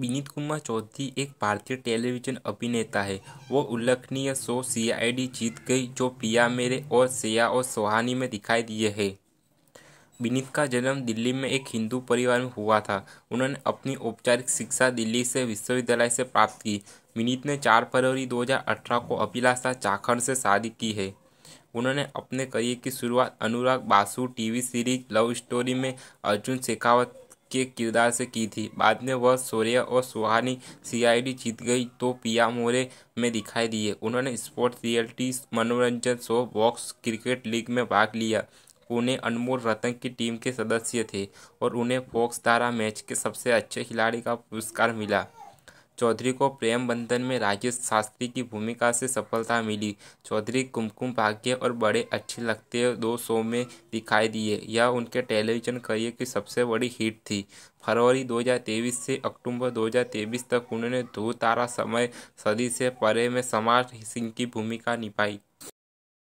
विनीत कुमार चौधरी एक भारतीय टेलीविजन अभिनेता है वो उल्लेखनीय शो सीआईडी जीत गई जो पिया मेरे और सिया और सोहानी में दिखाई दिए है विनीत का जन्म दिल्ली में एक हिंदू परिवार में हुआ था उन्होंने अपनी औपचारिक शिक्षा दिल्ली से विश्वविद्यालय से प्राप्त की विनीत ने 4 फरवरी 2018 को अभिलाषा चाखंड से शादी की है उन्होंने अपने करियर की शुरुआत Anurag Basu TV series love story में अर्जुन शेखावत के किरदार से की थी बाद में वह सूर्य और सुहानी सीआईडी जीत गई तो पिया मोरे में दिखाई दिए उन्होंने स्पोर्ट्स रियलिटी मनोरंजन शो बॉक्स क्रिकेट लीग में भाग लिया उन्हें अनमोल रतन की टीम के सदस्य थे और उन्हें फोक्स तारा मैच के सबसे अच्छे खिलाड़ी का पुरस्कार मिला चौधरी को प्रेम बंधन में राजेश शास्त्री की भूमिका से सफलता मिली चौधरी कुमकुम भाग्य और बड़े अच्छे लगते दो शो में दिखाई दिए यह उनके टेलीविजन करियर की सबसे बड़ी हिट थी फरवरी 2023 से अक्टूबर 2023 तक उन्होंने दो तारा समय सदी से परे में समाज सिंह की भूमिका निभाई